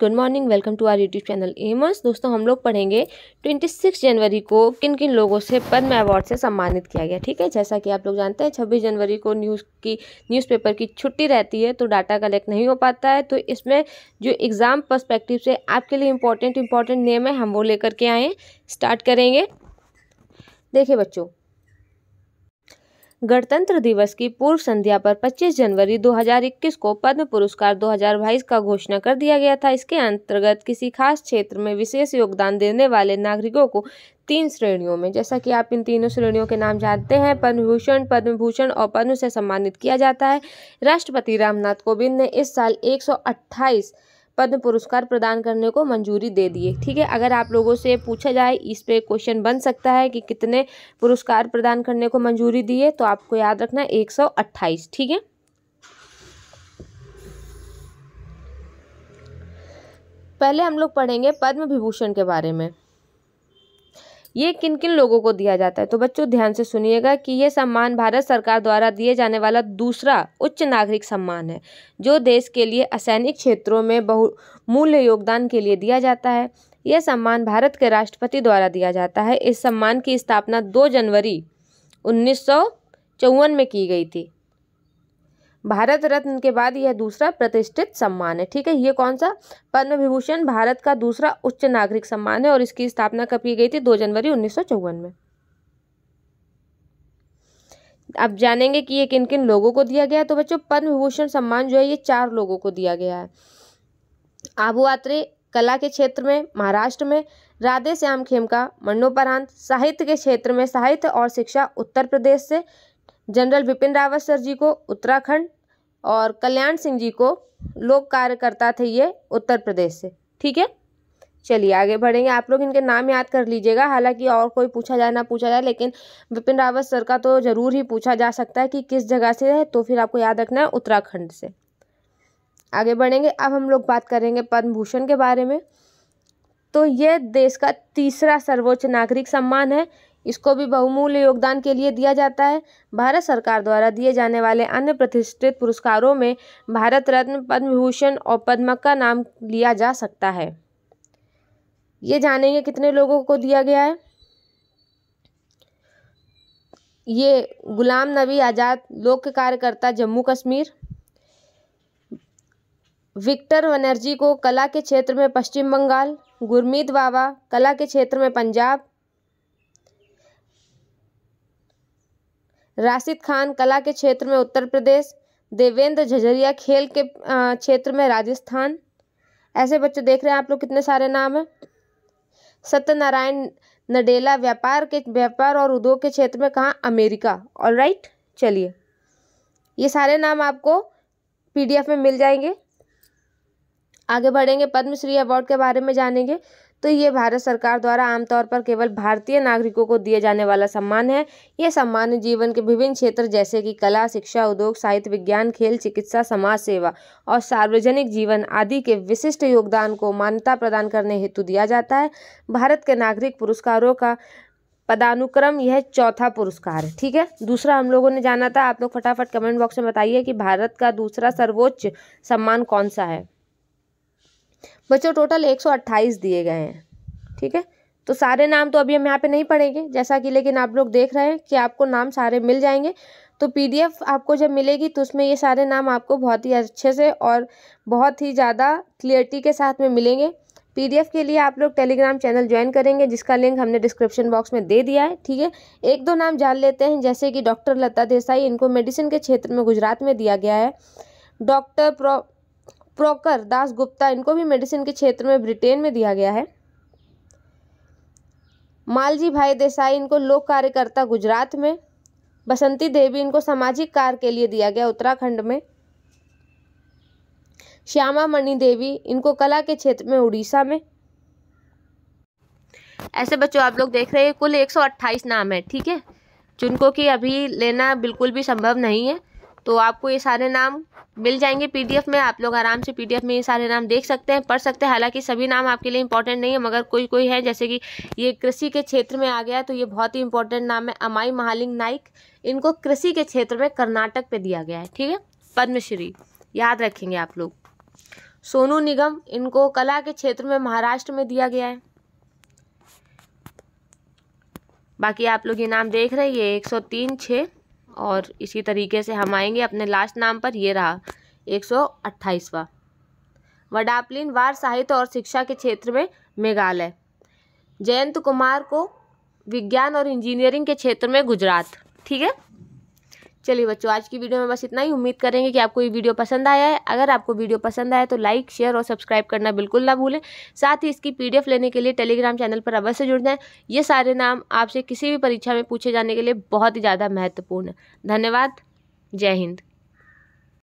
good morning welcome to our YouTube channel एमस दोस्तों हम लोग पढ़ेंगे 26 जनवरी को किन किन लोगों से पद्म अवार्ड से सम्मानित किया गया ठीक है जैसा कि आप लोग जानते हैं 26 जनवरी को न्यूज़ की न्यूज़पेपर की छुट्टी रहती है तो डाटा कलेक्ट नहीं हो पाता है तो इसमें जो एग्ज़ाम परस्पेक्टिव से आपके लिए इम्पोर्टेंट इम्पॉर्टेंट नेम है हम वो लेकर के आएँ स्टार्ट करेंगे देखिए बच्चों गणतंत्र दिवस की पूर्व संध्या पर 25 जनवरी 2021 को पद्म पुरस्कार 2022 का घोषणा कर दिया गया था इसके अंतर्गत किसी खास क्षेत्र में विशेष योगदान देने वाले नागरिकों को तीन श्रेणियों में जैसा कि आप इन तीनों श्रेणियों के नाम जानते हैं पद्मभूषण पद्म भूषण और पद्म से सम्मानित किया जाता है राष्ट्रपति रामनाथ कोविंद ने इस साल एक पद्म पुरस्कार प्रदान करने को मंजूरी दे दी है ठीक है अगर आप लोगों से पूछा जाए इस पे क्वेश्चन बन सकता है कि कितने पुरस्कार प्रदान करने को मंजूरी दी है तो आपको याद रखना है एक ठीक है पहले हम लोग पढ़ेंगे पद्म विभूषण के बारे में ये किन किन लोगों को दिया जाता है तो बच्चों ध्यान से सुनिएगा कि यह सम्मान भारत सरकार द्वारा दिए जाने वाला दूसरा उच्च नागरिक सम्मान है जो देश के लिए असैनिक क्षेत्रों में बहुमूल्य योगदान के लिए दिया जाता है यह सम्मान भारत के राष्ट्रपति द्वारा दिया जाता है इस सम्मान की स्थापना दो जनवरी उन्नीस में की गई थी भारत रत्न के बाद यह दूसरा प्रतिष्ठित सम्मान है ठीक है ये कौन सा पद्म विभूषण भारत का दूसरा उच्च नागरिक सम्मान है और इसकी स्थापना कब की गई थी दो जनवरी उन्नीस में अब जानेंगे कि ये किन किन लोगों को दिया गया तो बच्चों पद्म विभूषण सम्मान जो है ये चार लोगों को दिया गया है आबू आत्रे कला के क्षेत्र में महाराष्ट्र में राधे श्याम खेमका मरणोपरांत साहित्य के क्षेत्र में साहित्य और शिक्षा उत्तर प्रदेश से जनरल बिपिन रावत सर जी को उत्तराखंड और कल्याण सिंह जी को लोक कार्यकर्ता थे ये उत्तर प्रदेश से ठीक है चलिए आगे बढ़ेंगे आप लोग इनके नाम याद कर लीजिएगा हालांकि और कोई पूछा जाए ना पूछा जाए लेकिन विपिन रावत सर का तो ज़रूर ही पूछा जा सकता है कि किस जगह से है तो फिर आपको याद रखना है उत्तराखंड से आगे बढ़ेंगे अब हम लोग बात करेंगे पद्म भूषण के बारे में तो ये देश का तीसरा सर्वोच्च नागरिक सम्मान है इसको भी बहुमूल्य योगदान के लिए दिया जाता है भारत सरकार द्वारा दिए जाने वाले अन्य प्रतिष्ठित पुरस्कारों में भारत रत्न पद्म भूषण और पद्म का नाम लिया जा सकता है ये जानेंगे कितने लोगों को दिया गया है ये गुलाम नबी आज़ाद लोक कार्यकर्ता जम्मू कश्मीर विक्टर बनर्जी को कला के क्षेत्र में पश्चिम बंगाल गुरमीत बाबा कला के क्षेत्र में पंजाब राशिद खान कला के क्षेत्र में उत्तर प्रदेश देवेंद्र झझरिया खेल के क्षेत्र में राजस्थान ऐसे बच्चे देख रहे हैं आप लोग कितने सारे नाम हैं सत्यनारायण नडेला व्यापार के व्यापार और उद्योग के क्षेत्र में कहाँ अमेरिका ऑल राइट चलिए ये सारे नाम आपको पीडीएफ में मिल जाएंगे आगे बढ़ेंगे पद्मश्री अवार्ड के बारे में जानेंगे तो ये भारत सरकार द्वारा आमतौर पर केवल भारतीय नागरिकों को दिए जाने वाला सम्मान है ये सम्मान जीवन के विभिन्न क्षेत्र जैसे कि कला शिक्षा उद्योग साहित्य विज्ञान खेल चिकित्सा समाज सेवा और सार्वजनिक जीवन आदि के विशिष्ट योगदान को मान्यता प्रदान करने हेतु दिया जाता है भारत के नागरिक पुरस्कारों का पदानुक्रम यह चौथा पुरस्कार है ठीक है दूसरा हम लोगों ने जाना था आप लोग फटाफट कमेंट बॉक्स में बताइए कि भारत का दूसरा सर्वोच्च सम्मान कौन सा है बच्चों टोटल अट्ठाईस दिए गए हैं ठीक है तो सारे नाम तो अभी हम यहाँ पे नहीं पढ़ेंगे जैसा कि लेकिन आप लोग देख रहे हैं कि आपको नाम सारे मिल जाएंगे तो पीडीएफ आपको जब मिलेगी तो उसमें ये सारे नाम आपको बहुत ही अच्छे से और बहुत ही ज़्यादा क्लियरिटी के साथ में मिलेंगे पीडीएफ के लिए आप लोग टेलीग्राम चैनल ज्वाइन करेंगे जिसका लिंक हमने डिस्क्रिप्शन बॉक्स में दे दिया है ठीक है एक दो नाम जान लेते हैं जैसे कि डॉक्टर लता देसाई इनको मेडिसिन के क्षेत्र में गुजरात में दिया गया है डॉक्टर प्रो प्रोकर दास गुप्ता इनको भी मेडिसिन के क्षेत्र में ब्रिटेन में दिया गया है मालजी भाई देसाई इनको लोक कार्यकर्ता गुजरात में बसंती देवी इनको सामाजिक कार्य के लिए दिया गया उत्तराखंड में श्यामा मणि देवी इनको कला के क्षेत्र में उड़ीसा में ऐसे बच्चों आप लोग देख रहे हैं कुल 128 नाम है ठीक है जिनको कि अभी लेना बिल्कुल भी संभव नहीं है तो आपको ये सारे नाम मिल जाएंगे पीडीएफ में आप लोग आराम से पीडीएफ में ये सारे नाम देख सकते हैं पढ़ सकते हैं हालांकि सभी नाम आपके लिए इंपॉर्टेंट नहीं है मगर कोई कोई है जैसे कि ये कृषि के क्षेत्र में आ गया तो ये बहुत ही इंपॉर्टेंट नाम है अमाई महालिंग नाइक इनको कृषि के क्षेत्र में कर्नाटक पर दिया गया है ठीक है पद्मश्री याद रखेंगे आप लोग सोनू निगम इनको कला के क्षेत्र में महाराष्ट्र में दिया गया है बाकी आप लोग ये नाम देख रहे हैं ये एक सौ तीन छः और इसी तरीके से हम आएंगे अपने लास्ट नाम पर ये रहा एक सौ अट्ठाईसवा वडापलिन वार साहित्य और शिक्षा के क्षेत्र में मेघालय जयंत कुमार को विज्ञान और इंजीनियरिंग के क्षेत्र में गुजरात ठीक है चलिए बच्चों आज की वीडियो में बस इतना ही उम्मीद करेंगे कि आपको ये वीडियो पसंद आया है अगर आपको वीडियो पसंद आया तो लाइक शेयर और सब्सक्राइब करना बिल्कुल ना भूलें साथ ही इसकी पीडीएफ लेने के लिए टेलीग्राम चैनल पर अवश्य जुड़ जाएँ ये सारे नाम आपसे किसी भी परीक्षा में पूछे जाने के लिए बहुत ही ज़्यादा महत्वपूर्ण है धन्यवाद जय हिंद